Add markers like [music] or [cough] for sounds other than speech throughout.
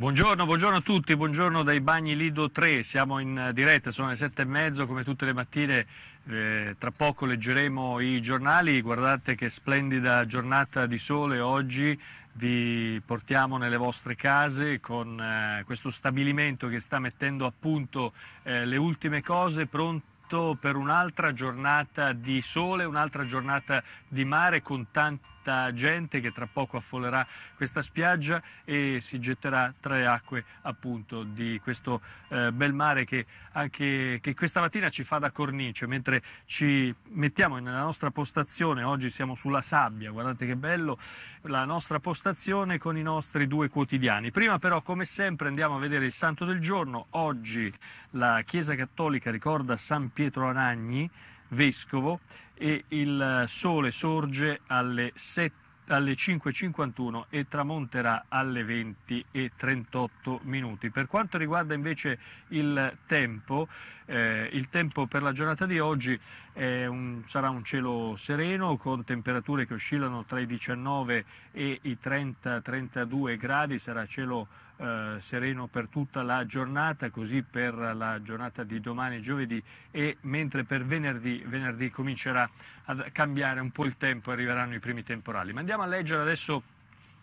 Buongiorno, buongiorno, a tutti, buongiorno dai bagni Lido 3, siamo in eh, diretta, sono le sette e mezzo come tutte le mattine, eh, tra poco leggeremo i giornali, guardate che splendida giornata di sole oggi, vi portiamo nelle vostre case con eh, questo stabilimento che sta mettendo a punto eh, le ultime cose pronto? per un'altra giornata di sole, un'altra giornata di mare con tanti questa gente che tra poco affollerà questa spiaggia e si getterà tra le acque appunto di questo eh, bel mare che, anche, che questa mattina ci fa da cornice mentre ci mettiamo nella nostra postazione, oggi siamo sulla sabbia, guardate che bello, la nostra postazione con i nostri due quotidiani. Prima però come sempre andiamo a vedere il santo del giorno, oggi la Chiesa Cattolica ricorda San Pietro Anagni, vescovo e il sole sorge alle 7 alle 5.51 e tramonterà alle 20.38 minuti. Per quanto riguarda invece il tempo, eh, il tempo per la giornata di oggi un, sarà un cielo sereno con temperature che oscillano tra i 19 e i 30-32 gradi, sarà cielo eh, sereno per tutta la giornata, così per la giornata di domani giovedì e mentre per venerdì, venerdì comincerà a cambiare un po' il tempo, arriveranno i primi temporali. Ma andiamo a leggere adesso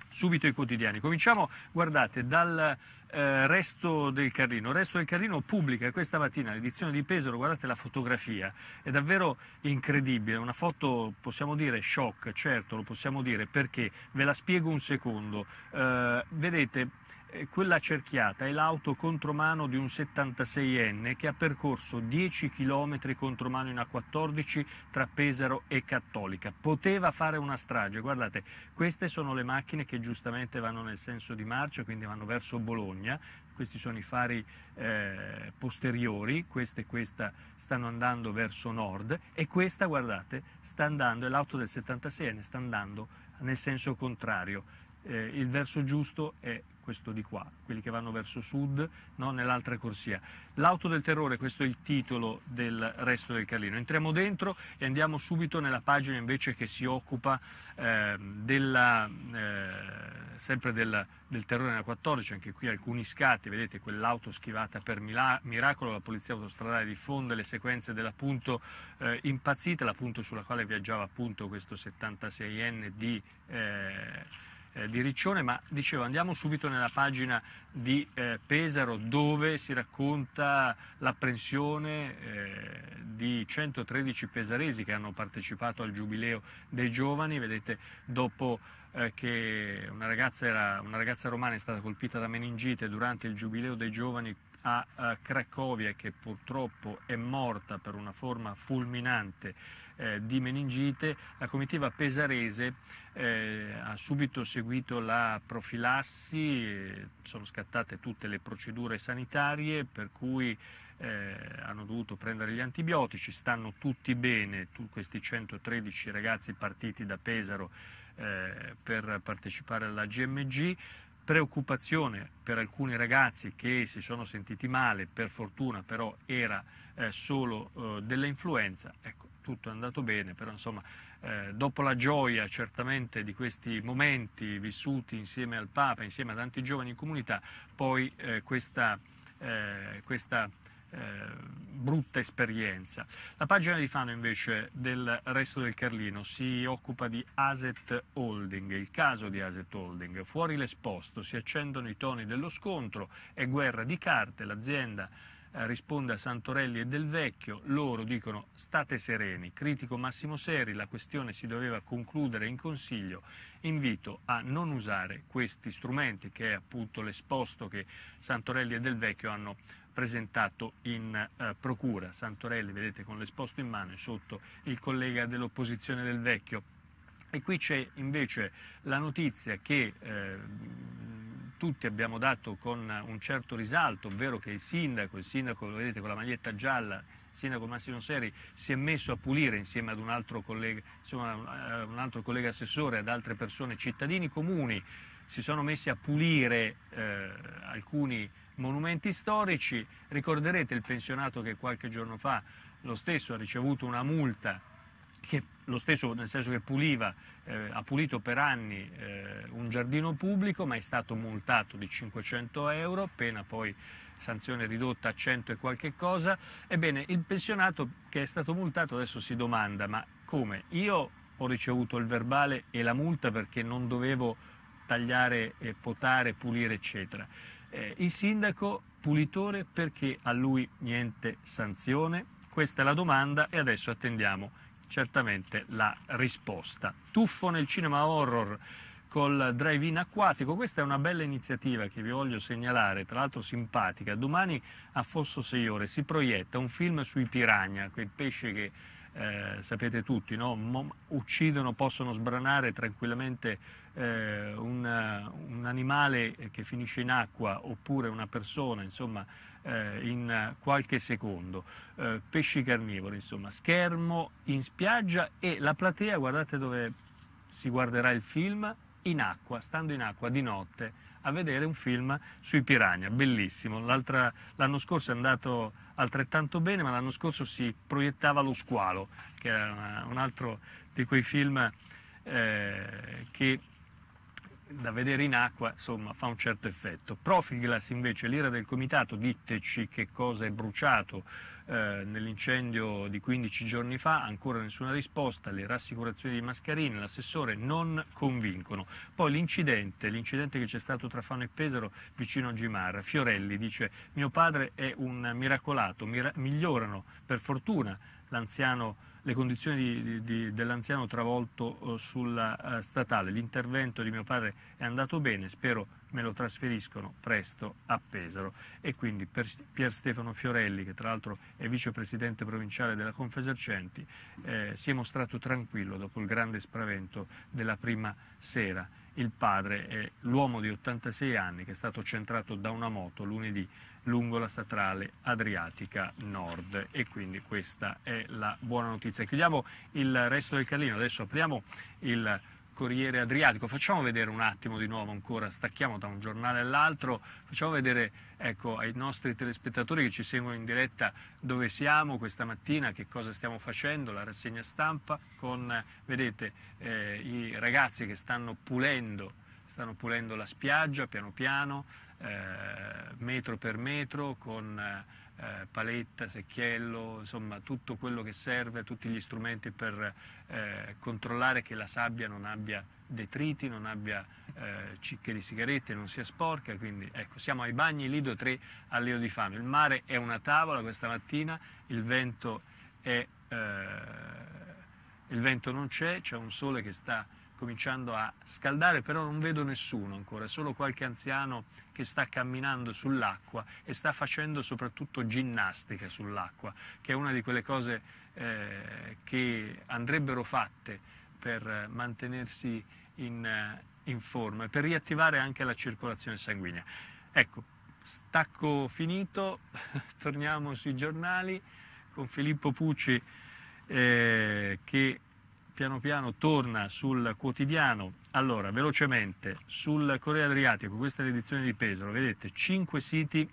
subito i quotidiani. Cominciamo, guardate, dal eh, Resto del Carrino. Il Resto del Carrino pubblica questa mattina l'edizione di Pesaro, guardate la fotografia, è davvero incredibile, una foto possiamo dire shock, certo lo possiamo dire, perché ve la spiego un secondo. Eh, vedete, quella cerchiata è l'auto contromano di un 76enne che ha percorso 10 km contromano in A14 tra Pesaro e Cattolica. Poteva fare una strage. Guardate, queste sono le macchine che giustamente vanno nel senso di marcia, quindi vanno verso Bologna. Questi sono i fari eh, posteriori, questa e questa stanno andando verso nord e questa, guardate, sta andando, è l'auto del 76enne, sta andando nel senso contrario. Eh, il verso giusto è questo di qua, quelli che vanno verso sud, no? nell'altra corsia. L'auto del terrore, questo è il titolo del resto del Carlino. Entriamo dentro e andiamo subito nella pagina invece che si occupa eh, della, eh, sempre del, del, terrore nella 14, anche qui alcuni scatti, vedete quell'auto schivata per mila, miracolo, la polizia autostradale diffonde le sequenze della punto eh, impazzita, la punto sulla quale viaggiava appunto questo 76enne di... Eh, eh, di Riccione, ma dicevo andiamo subito nella pagina di eh, Pesaro dove si racconta l'apprensione eh, di 113 pesaresi che hanno partecipato al giubileo dei giovani, vedete dopo eh, che una ragazza, era, una ragazza romana è stata colpita da meningite durante il giubileo dei giovani a eh, Cracovia che purtroppo è morta per una forma fulminante eh, di meningite, la comitiva pesarese eh, ha subito seguito la profilassi, eh, sono scattate tutte le procedure sanitarie per cui eh, hanno dovuto prendere gli antibiotici, stanno tutti bene, tu, questi 113 ragazzi partiti da Pesaro eh, per partecipare alla GMG, preoccupazione per alcuni ragazzi che si sono sentiti male, per fortuna però era eh, solo eh, dell'influenza, ecco, tutto è andato bene, però insomma eh, dopo la gioia certamente di questi momenti vissuti insieme al Papa, insieme a tanti giovani in comunità, poi eh, questa, eh, questa eh, brutta esperienza. La pagina di Fano invece del resto del Carlino si occupa di Aset Holding, il caso di Aset Holding. Fuori l'esposto si accendono i toni dello scontro è guerra di carte, l'azienda eh, risponde a Santorelli e Del Vecchio, loro dicono state sereni, critico Massimo Seri, la questione si doveva concludere in Consiglio, invito a non usare questi strumenti che è appunto l'esposto che Santorelli e Del Vecchio hanno presentato in eh, procura. Santorelli, vedete, con l'esposto in mano e sotto il collega dell'opposizione Del Vecchio. E qui c'è invece la notizia che... Eh, tutti abbiamo dato con un certo risalto, ovvero che il sindaco, il sindaco vedete con la maglietta gialla, il sindaco Massimo Seri si è messo a pulire insieme ad un altro collega, insomma, eh, un altro collega assessore, ad altre persone, cittadini comuni, si sono messi a pulire eh, alcuni monumenti storici. Ricorderete il pensionato che qualche giorno fa lo stesso ha ricevuto una multa che lo stesso nel senso che puliva, eh, ha pulito per anni eh, un giardino pubblico ma è stato multato di 500 euro, appena poi sanzione ridotta a 100 e qualche cosa, ebbene il pensionato che è stato multato adesso si domanda ma come? Io ho ricevuto il verbale e la multa perché non dovevo tagliare, eh, potare, pulire eccetera. Eh, il sindaco pulitore perché a lui niente sanzione? Questa è la domanda e adesso attendiamo certamente la risposta. Tuffo nel cinema horror col drive-in acquatico, questa è una bella iniziativa che vi voglio segnalare, tra l'altro simpatica. Domani a Fosso 6 ore si proietta un film sui piragna, quei pesci che eh, sapete tutti, no? uccidono, possono sbranare tranquillamente eh, un, un, animale che finisce in acqua oppure una persona, insomma eh, in qualche secondo. Eh, pesci carnivori, insomma, schermo in spiaggia e la platea, guardate dove si guarderà il film, in acqua, stando in acqua di notte a vedere un film sui piranha, bellissimo. l'anno scorso è andato altrettanto bene, ma l'anno scorso si proiettava Lo squalo, che era un altro di quei film eh, che da vedere in acqua, insomma, fa un certo effetto. Profiglas invece, l'ira del comitato, diteci che cosa è bruciato eh, nell'incendio di 15 giorni fa, ancora nessuna risposta, le rassicurazioni di Mascarini, l'assessore non convincono. Poi l'incidente, l'incidente che c'è stato tra Fano e Pesaro vicino a Gimar, Fiorelli dice mio padre è un miracolato, Mira migliorano per fortuna l'anziano le condizioni di, di, dell'anziano travolto eh, sulla eh, statale. L'intervento di mio padre è andato bene, spero me lo trasferiscono presto a Pesaro. E quindi per Pier Stefano Fiorelli, che tra l'altro è vicepresidente provinciale della Confesercenti, eh, si è mostrato tranquillo dopo il grande spavento della prima sera. Il padre è l'uomo di 86 anni che è stato centrato da una moto lunedì lungo la statale Adriatica Nord e quindi questa è la buona notizia. Chiudiamo il resto del calino, adesso apriamo il Corriere Adriatico, facciamo vedere un attimo di nuovo ancora, stacchiamo da un giornale all'altro, facciamo vedere ecco, ai nostri telespettatori che ci seguono in diretta dove siamo questa mattina, che cosa stiamo facendo, la rassegna stampa con, vedete, eh, i ragazzi che stanno pulendo stanno pulendo la spiaggia piano piano, eh, metro per metro, con eh, paletta, secchiello, insomma tutto quello che serve, tutti gli strumenti per eh, controllare che la sabbia non abbia detriti, non abbia eh, cicche di sigarette, non sia sporca, quindi ecco, siamo ai bagni Lido 3 a Leo di Fano. Il mare è una tavola questa mattina, il vento, è, eh, il vento non c'è, c'è un sole che sta cominciando a scaldare, però non vedo nessuno ancora, solo qualche anziano che sta camminando sull'acqua e sta facendo soprattutto ginnastica sull'acqua, che è una di quelle cose eh, che andrebbero fatte per mantenersi in, eh, in forma e per riattivare anche la circolazione sanguigna. Ecco, stacco finito, [laughs] torniamo sui giornali con Filippo Pucci eh, che piano piano torna sul quotidiano. Allora, velocemente, sul Corea Adriatico, questa è l'edizione di Pesaro, vedete 5 siti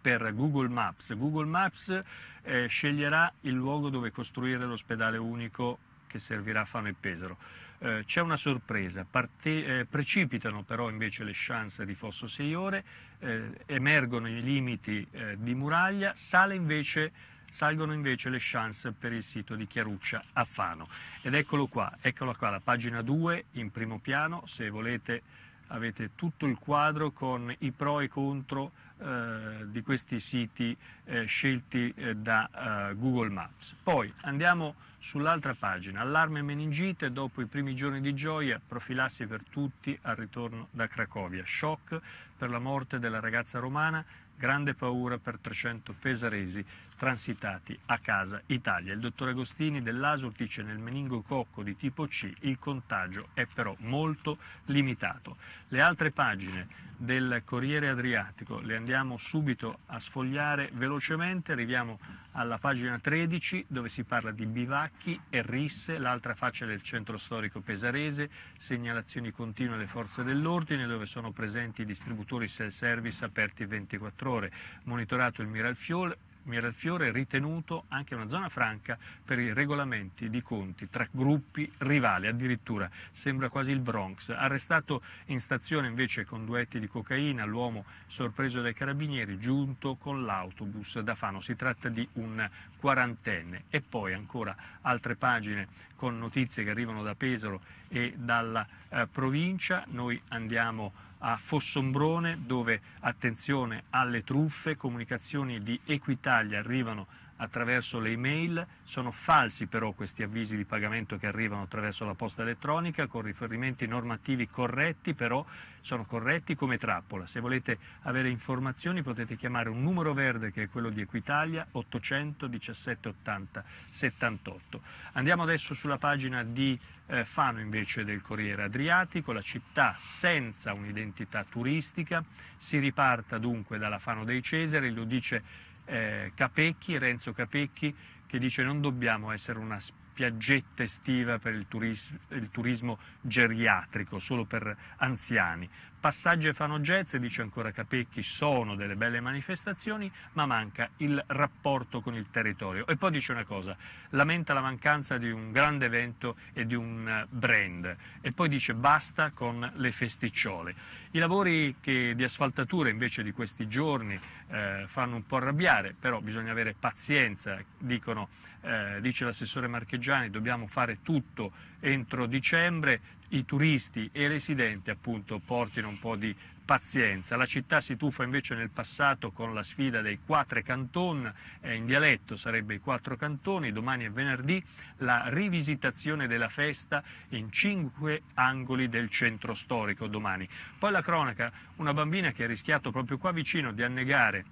per Google Maps. Google Maps eh, sceglierà il luogo dove costruire l'ospedale unico che servirà a Fano e Pesaro. Eh, c'è una sorpresa, Parte, eh, precipitano però invece le chance di Fosso 6 ore, eh, emergono i limiti eh, di muraglia, sale invece salgono invece le chance per il sito di Chiaruccia a Fano. Ed eccolo qua, eccola qua, la pagina 2 in primo piano, se volete avete tutto il quadro con i pro e i contro eh, di questi siti eh, scelti eh, da eh, Google Maps. Poi andiamo sull'altra pagina, allarme meningite dopo i primi giorni di gioia, profilassi per tutti al ritorno da Cracovia, shock per la morte della ragazza romana, grande paura per 300 pesaresi transitati a casa Italia. Il dottor Agostini dell'ASUR dice che nel meningococco di tipo C il contagio è però molto limitato. Le altre pagine del Corriere Adriatico le andiamo subito a sfogliare velocemente, arriviamo alla pagina 13 dove si parla di bivacchi e risse, l'altra faccia del centro storico pesarese, segnalazioni continue alle forze dell'ordine dove sono presenti i distributori self service aperti 24 ore 24 ore monitorato il Miralfiore, Miralfiore ritenuto anche una zona franca per i regolamenti di conti tra gruppi rivali, addirittura sembra quasi il Bronx. Arrestato in stazione invece con duetti di cocaina, l'uomo sorpreso dai carabinieri giunto con l'autobus da Fano. Si tratta di un quarantenne. E poi ancora altre pagine con notizie che arrivano da Pesaro e dalla eh, provincia. Noi andiamo a Fossombrone dove attenzione alle truffe, comunicazioni di Equitalia arrivano attraverso le email, sono falsi però questi avvisi di pagamento che arrivano attraverso la posta elettronica con riferimenti normativi corretti, però sono corretti come trappola. Se volete avere informazioni potete chiamare un numero verde che è quello di Equitalia 800 17 80 78. Andiamo adesso sulla pagina di eh, Fano invece del Corriere Adriatico, la città senza un'identità turistica, si riparta dunque dalla Fano dei Cesari, lo dice eh, Capecchi, Renzo Capecchi, che dice non dobbiamo essere una spiaggetta estiva per il, turis- il turismo geriatrico, solo per anziani, Passaggio e Fano dice ancora Capecchi, sono delle belle manifestazioni, ma manca il rapporto con il territorio. E poi dice una cosa, lamenta la mancanza di un grande evento e di un eh, brand. E poi dice basta con le festicciole. I lavori che, di asfaltatura invece di questi giorni eh, fanno un po' arrabbiare, però bisogna avere pazienza, dicono, eh, dice l'assessore Marcheggiani, dobbiamo fare tutto entro dicembre, i turisti e i residenti appunto portino un po' di pazienza. La città si tuffa invece nel passato con la sfida dei quattro canton, eh, in dialetto sarebbe i quattro cantoni, domani e venerdì la rivisitazione della festa in cinque angoli del centro storico domani. Poi la cronaca, una bambina che ha rischiato proprio qua vicino di annegare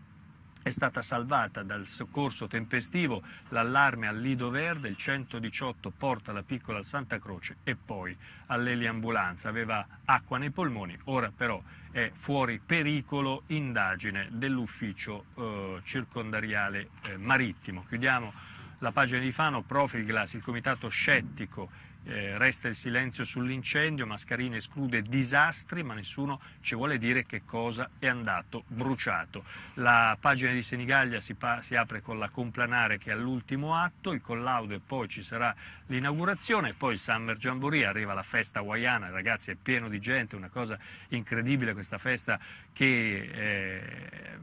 è stata salvata dal soccorso tempestivo l'allarme al Lido Verde, il 118 porta la piccola al Santa Croce e poi all'eliambulanza. Aveva acqua nei polmoni, ora però è fuori pericolo indagine dell'ufficio eh, circondariale eh, marittimo. Chiudiamo la pagina di Fano, Profilglass, il comitato scettico eh, resta il silenzio sull'incendio, Mascarini esclude disastri, ma nessuno ci vuole dire che cosa è andato bruciato. La pagina di Senigallia si, si apre con la complanare che è all'ultimo atto, il collaudo e poi ci sarà l'inaugurazione, poi il Summer Jamboree, arriva la festa hawaiana, ragazzi è pieno di gente, una cosa incredibile questa festa che... Eh,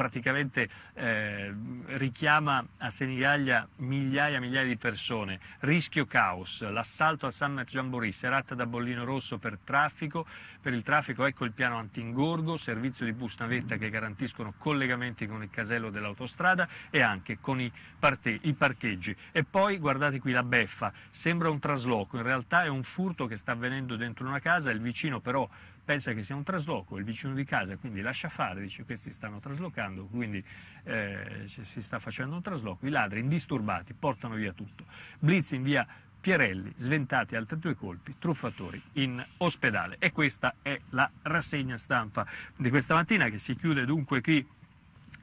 praticamente eh, richiama a Senigallia migliaia e migliaia di persone. Rischio caos, l'assalto al Summit Jamboree, serata da bollino rosso per traffico, per il traffico ecco il piano anti-ingorgo, servizio di bus navetta che garantiscono collegamenti con il casello dell'autostrada e anche con i, parte- i parcheggi. E poi guardate qui la beffa, sembra un trasloco, in realtà è un furto che sta avvenendo dentro una casa, il vicino però pensa che sia un trasloco, il vicino di casa quindi lascia fare, dice questi stanno traslocando, quindi eh, si sta facendo un trasloco, i ladri indisturbati portano via tutto. Blitz in via Pierelli, sventati altri due colpi, truffatori in ospedale. E questa è la rassegna stampa di questa mattina che si chiude dunque qui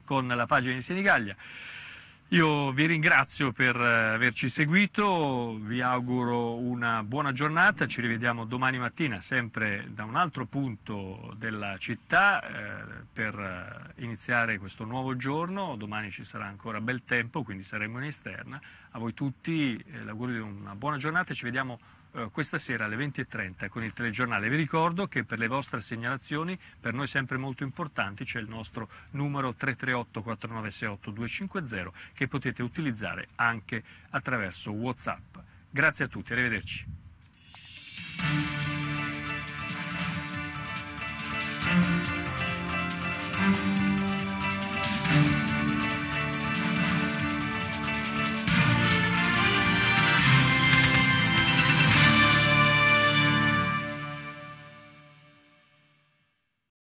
con la pagina di Senigallia. Io vi ringrazio per eh, averci seguito, vi auguro una buona giornata, ci rivediamo domani mattina sempre da un altro punto della città eh, per eh, iniziare questo nuovo giorno, domani ci sarà ancora bel tempo quindi saremo in esterna, a voi tutti eh, l'augurio di una buona giornata e ci vediamo domani. Eh, questa sera alle 20.30 con il telegiornale. Vi ricordo che per le vostre segnalazioni, per noi sempre molto importanti, c'è il nostro numero 338 4968 250 che potete utilizzare anche attraverso WhatsApp. Grazie a tutti, arrivederci.